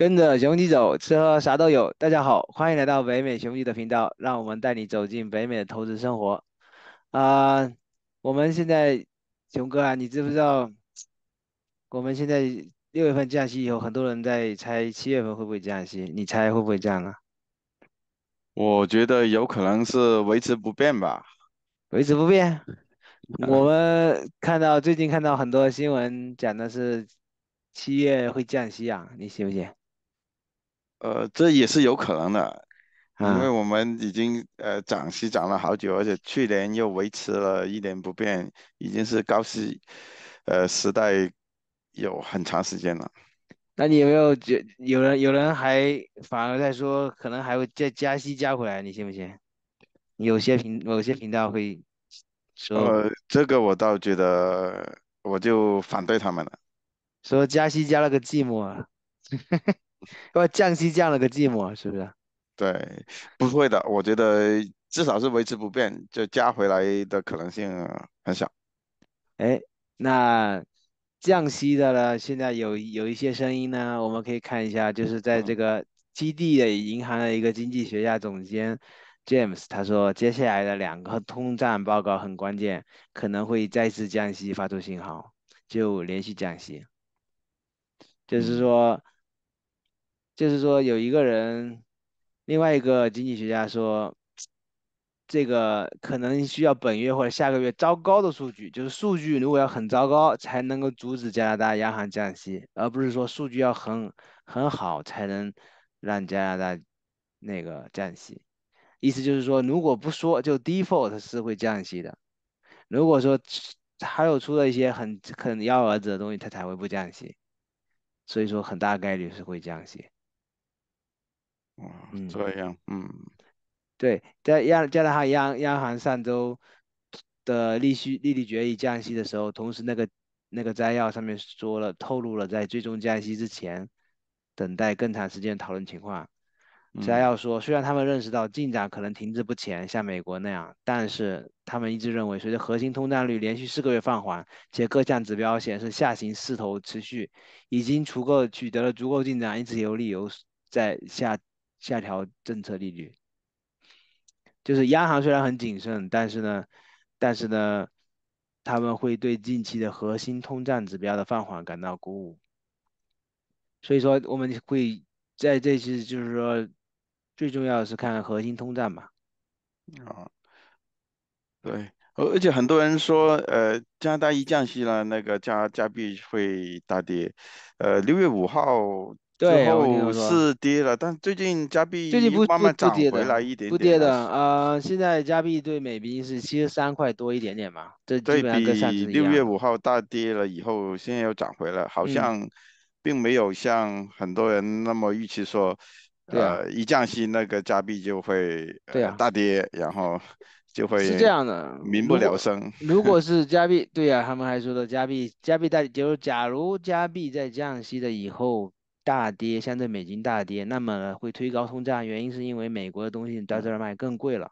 跟着雄鸡走，吃喝啥都有。大家好，欢迎来到北美雄鸡的频道，让我们带你走进北美投资生活。啊，我们现在雄哥啊，你知不知道？我们现在六月份降息以后，很多人在猜七月份会不会降息？你猜会不会降啊？我觉得有可能是维持不变吧。维持不变？我们看到最近看到很多新闻讲的是七月会降息啊，你信不信？呃，这也是有可能的，因为我们已经呃涨息涨了好久，而且去年又维持了一年不变，已经是高息呃时代有很长时间了。那你有没有觉有人有人还反而在说，可能还会再加息加回来？你信不信？有些频某些频道会说，呃，这个我倒觉得我就反对他们了，说加息加了个寂寞。那么降息降了个寂寞，是不是？对，不会的，我觉得至少是维持不变，就加回来的可能性很小。哎，那降息的呢？现在有有一些声音呢，我们可以看一下，就是在这个基地的银行的一个经济学家总监 James，他说接下来的两个通胀报告很关键，可能会再次降息，发出信号，就连续降息，就是说。就是说，有一个人，另外一个经济学家说，这个可能需要本月或者下个月糟糕的数据，就是数据如果要很糟糕，才能够阻止加拿大央行降息，而不是说数据要很很好才能让加拿大那个降息。意思就是说，如果不说，就 default 是会降息的；如果说还有出了一些很很幺蛾子的东西，它才会不降息。所以说，很大概率是会降息。这样，嗯，对，在亚加拿大央央行上周的利息利率决议降息的时候，同时那个那个摘要上面说了，透露了在最终降息之前，等待更长时间讨论情况。摘要说，虽然他们认识到进展可能停滞不前，像美国那样，但是他们一直认为，随着核心通胀率连续四个月放缓，且各项指标显示下行势头持续，已经足够取得了足够进展，一直有理由在下。下调政策利率，就是央行虽然很谨慎，但是呢，但是呢，他们会对近期的核心通胀指标的放缓感到鼓舞。所以说，我们会在这次就是说，最重要的是看核心通胀嘛。啊，对，而而且很多人说，呃，加拿大一降息了，那个加加币会大跌。呃，六月五号。对，后是跌了，但最近加币最近不慢慢涨回来一点，不跌的啊。现在加币对美币是七十三块多一点点嘛。对，对比六月五号大跌了以后，现在又涨回来，好像并没有像很多人那么预期说，呃，一降息那个加币就会对啊大跌，然后就会是这样的，民不聊生。如果 是加币，对啊，他们还说的加币，加币大，就假如加币在降息的以后。大跌，相对美金大跌，那么会推高通胀，原因是因为美国的东西到这儿卖更贵了，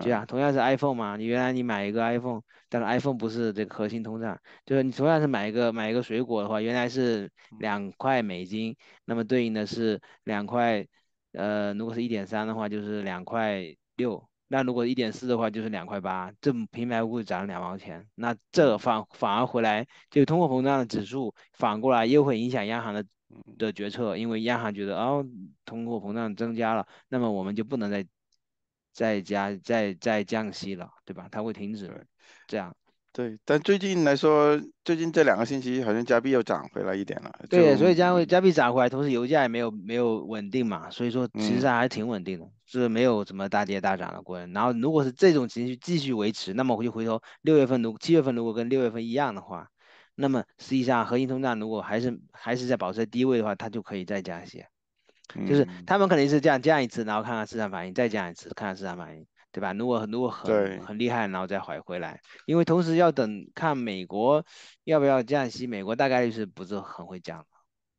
对啊，同样是 iPhone 嘛，你原来你买一个 iPhone，但是 iPhone 不是这个核心通胀，就是你同样是买一个买一个水果的话，原来是两块美金，那么对应的是两块，呃，如果是一点三的话就是两块六，那如果一点四的话就是两块八，这平白无故涨了两毛钱，那这反反而回来就通货膨胀的指数反过来又会影响央行的。的决策，因为央行觉得哦，通货膨胀增加了，那么我们就不能再再加、再再降息了，对吧？它会停止这样。对，但最近来说，最近这两个星期好像加币又涨回来一点了。对，所以加加币涨回来，同时油价也没有没有稳定嘛，所以说其实还挺稳定的，是没有什么大跌大涨的过程。然后，如果是这种情绪继续维持，那么我就回头六月份如七月份如果跟六月份一样的话。那么实际上，核心通胀如果还是还是在保持在低位的话，它就可以再降一些。就是他们可能是这样降一次，然后看看市场反应，再降一次，看看市场反应，对吧？如果如果很很厉害，然后再回回来。因为同时要等看美国要不要降息，美国大概率是不是很会降。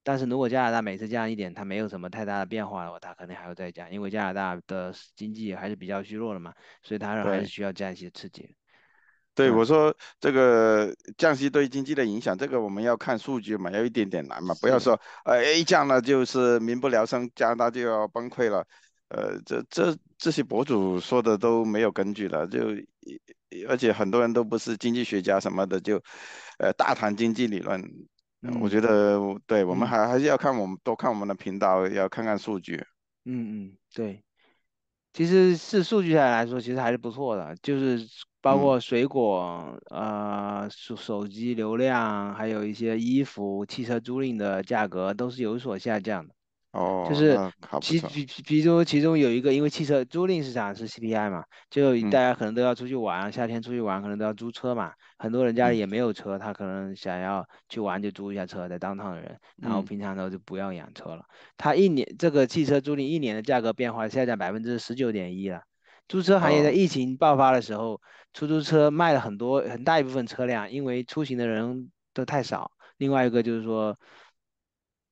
但是如果加拿大每次降一点，它没有什么太大的变化的话，它肯定还会再降，因为加拿大的经济还是比较虚弱的嘛，所以它还是需要降一些刺激。对，我说这个降息对经济的影响，这个我们要看数据嘛，要一点点来嘛，不要说，呃，一降了就是民不聊生，加拿大就要崩溃了，呃，这这这些博主说的都没有根据的，就而且很多人都不是经济学家什么的，就，呃，大谈经济理论，我觉得对我们还还是要看我们多看我们的频道，要看看数据，嗯嗯，对。其实是数据上来说，其实还是不错的，就是包括水果、呃手手机流量，还有一些衣服、汽车租赁的价格都是有所下降的。哦，就是其比比中其中有一个，因为汽车租赁市场是 CPI 嘛，就大家可能都要出去玩，夏天出去玩可能都要租车嘛。很多人家里也没有车，他可能想要去玩就租一下车，在当趟的人，然后平常的时候就不要养车了。他一年这个汽车租赁一年的价格变化下降百分之十九点一了。租车行业在疫情爆发的时候，出租车卖了很多很大一部分车辆，因为出行的人都太少。另外一个就是说，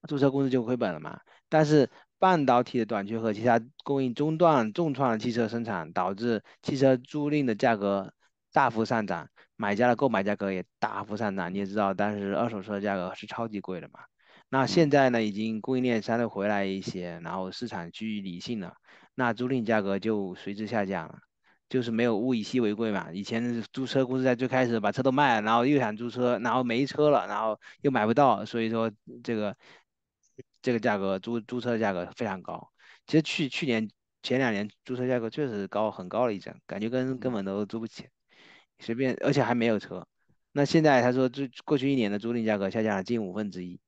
租车公司就亏本了嘛。但是半导体的短缺和其他供应中断重创了汽车生产，导致汽车租赁的价格大幅上涨，买家的购买价格也大幅上涨。你也知道，但是二手车价格是超级贵的嘛？那现在呢，已经供应链相对回来一些，然后市场趋于理性了，那租赁价格就随之下降了，就是没有物以稀为贵嘛。以前租车公司在最开始把车都卖了，然后又想租车，然后没车了，然后又买不到，所以说这个。这个价格租租车的价格非常高，其实去去年前两年租车价格确实高很高了一阵，感觉跟根本都租不起，随便而且还没有车。那现在他说，就过去一年的租赁价格下降了近五分之一。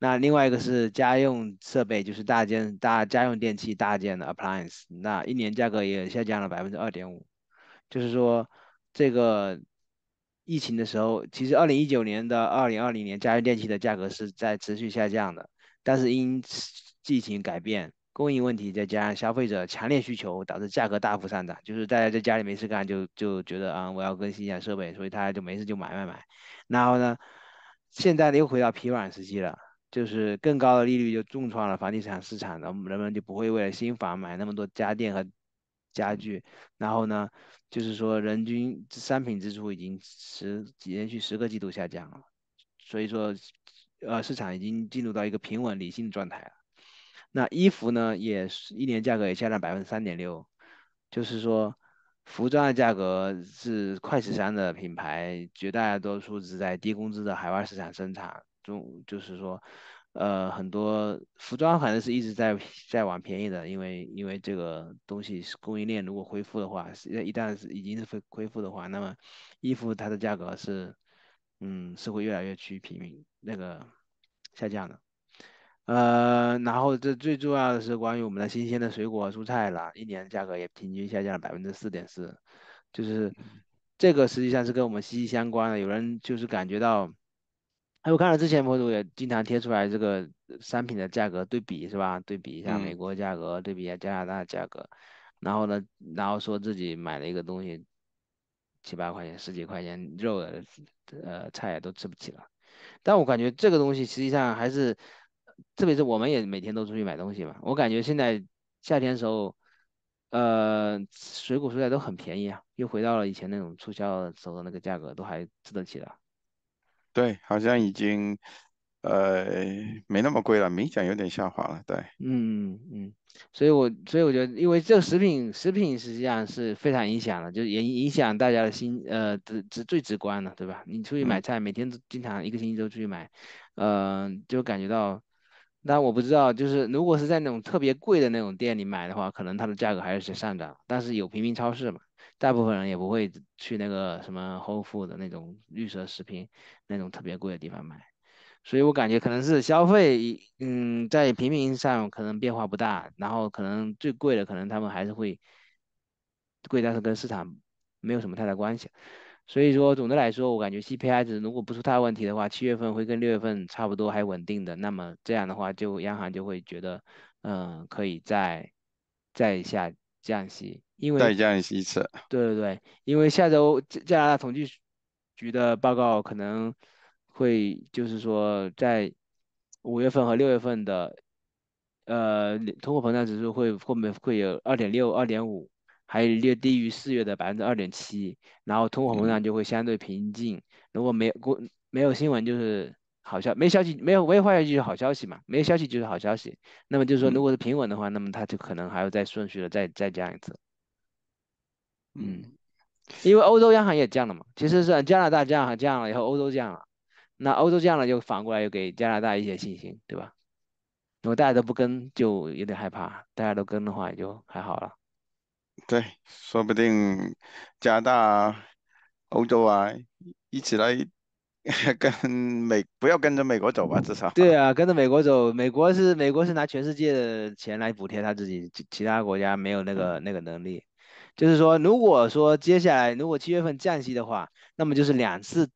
那另外一个是家用设备，就是大件大家用电器大件的 appliance，那一年价格也下降了百分之二点五。就是说，这个疫情的时候，其实二零一九年的二零二零年家用电器的价格是在持续下降的。但是因疫情改变供应问题，再加上消费者强烈需求，导致价格大幅上涨。就是大家在家里没事干，就就觉得啊，我要更新一下设备，所以大家就没事就买买买。然后呢，现在又回到疲软时期了，就是更高的利率就重创了房地产市场，然后人们就不会为了新房买那么多家电和家具。然后呢，就是说人均商品支出已经十连续十个季度下降了，所以说。呃，市场已经进入到一个平稳理性的状态了。那衣服呢，也是一年价格也下降百分之三点六，就是说，服装的价格是快时尚的品牌，绝大多数是在低工资的海外市场生产。中就是说，呃，很多服装反正是一直在在往便宜的，因为因为这个东西是供应链，如果恢复的话，一旦是已经是恢恢复的话，那么衣服它的价格是。嗯，是会越来越趋于平民那个下降的，呃，然后这最重要的是关于我们的新鲜的水果蔬菜啦，一年的价格也平均下降了百分之四点四，就是这个实际上是跟我们息息相关的。有人就是感觉到，哎，我看到之前博主也经常贴出来这个商品的价格对比，是吧？对比一下美国价格，对比一下加拿大价格，然后呢，然后说自己买了一个东西。七八块钱、十几块钱肉，呃，菜都吃不起了。但我感觉这个东西实际上还是，特别是我们也每天都出去买东西嘛。我感觉现在夏天时候，呃，水果蔬菜都很便宜啊，又回到了以前那种促销时候那个价格，都还吃得起的。对，好像已经。呃，没那么贵了，明显有点下滑了，对，嗯嗯，所以我所以我觉得，因为这个食品食品实际上是非常影响的，就是也影响大家的心，呃，直直最直观的，对吧？你出去买菜，每天都经常一个星期都出去买，嗯，就感觉到。但我不知道，就是如果是在那种特别贵的那种店里买的话，可能它的价格还是上涨。但是有平民超市嘛，大部分人也不会去那个什么 Whole Food 的那种绿色食品那种特别贵的地方买。所以我感觉可能是消费，嗯，在平民上可能变化不大，然后可能最贵的可能他们还是会贵，但是跟市场没有什么太大关系。所以说总的来说，我感觉 CPI 值如果不出大问题的话，七月份会跟六月份差不多还稳定的。那么这样的话，就央行就会觉得，嗯，可以再再下降息，因为再降息一次。对对对，因为下周加加拿大统计局的报告可能。会就是说，在五月份和六月份的，呃，通货膨胀指数会后面会有二点六、二点五，还有略低于四月的百分之二点七，然后通货膨胀就会相对平静。如果没有没有新闻，就是好消没消息，没有没有坏消息就是好消息嘛，没有消息就是好消息。那么就是说，如果是平稳的话，那么它就可能还要再顺序的再再降一次。嗯，因为欧洲央行也降了嘛，其实是加拿大降降了以后，欧洲降了。那欧洲降了，就反过来又给加拿大一些信心，对吧？如果大家都不跟，就有点害怕；大家都跟的话，就还好了。对，说不定加拿大、欧洲啊，一起来 跟美，不要跟着美国走吧，至少。对啊，跟着美国走，美国是美国是拿全世界的钱来补贴他自己，其其他国家没有那个那个能力。就是说，如果说接下来如果七月份降息的话，那么就是两次。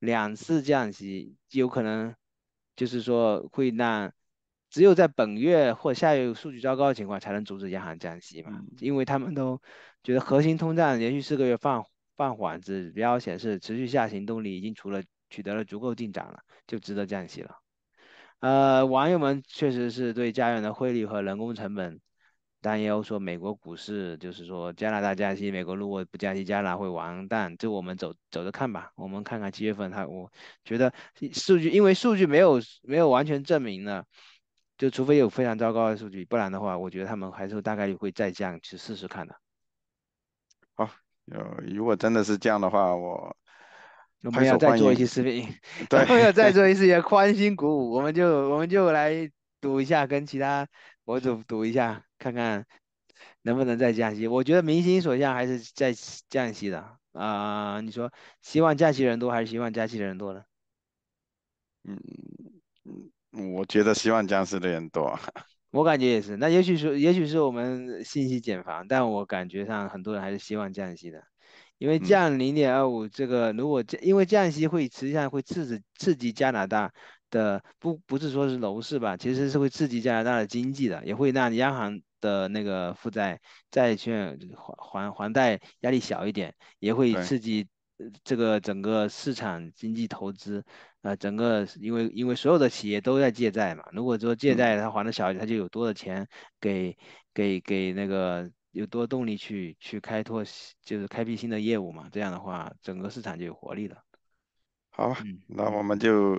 两次降息有可能，就是说会让只有在本月或下月数据糟糕的情况才能阻止央行降息嘛？因为他们都觉得核心通胀连续四个月放放缓指标显示持续下行动力已经除了取得了足够进展了，就值得降息了。呃，网友们确实是对家园的汇率和人工成本。担忧说美国股市，就是说加拿大加息，美国如果不加息，加拿大会完蛋。就我们走走着看吧，我们看看七月份它。我觉得数据，因为数据没有没有完全证明呢，就除非有非常糟糕的数据，不然的话，我觉得他们还是大概率会再降，去试试看的。好，如果真的是这样的话，我我们要再做一期视频，对，我要再做一次也欢欣鼓舞。我们就我们就来赌一下，跟其他博主赌一下。看看能不能再降息？我觉得民心所向还是在降息的啊！你说希望降息人多还是希望加息人多呢？嗯嗯，我觉得希望降息的人多。我感觉也是。那也许是也许是我们信息减房，但我感觉上很多人还是希望降息的，因为降零点二五这个，如果降，因为降息会实际上会刺激刺激加拿大的不不是说是楼市吧，其实是会刺激加拿大的经济的，也会让央行。的那个负债债券还还还贷压力小一点，也会刺激这个整个市场经济投资。呃，整个因为因为所有的企业都在借债嘛，如果说借债他还的小，他就有多的钱给给给那个有多动力去去开拓，就是开辟新的业务嘛。这样的话，整个市场就有活力了。好，吧，那我们就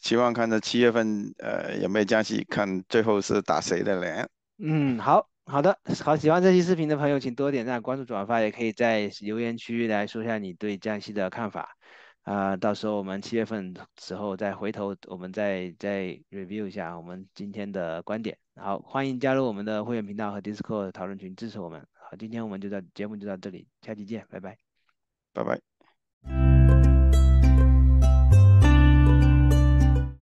希望看着七月份呃有没有加息，看最后是打谁的脸。嗯，好好的，好喜欢这期视频的朋友，请多点赞、关注、转发，也可以在留言区来说一下你对江西的看法啊。到时候我们七月份时候再回头，我们再再 review 一下我们今天的观点。好，欢迎加入我们的会员频道和 Discord 讨论群支持我们。好，今天我们就到节目就到这里，下期见，拜拜，拜拜。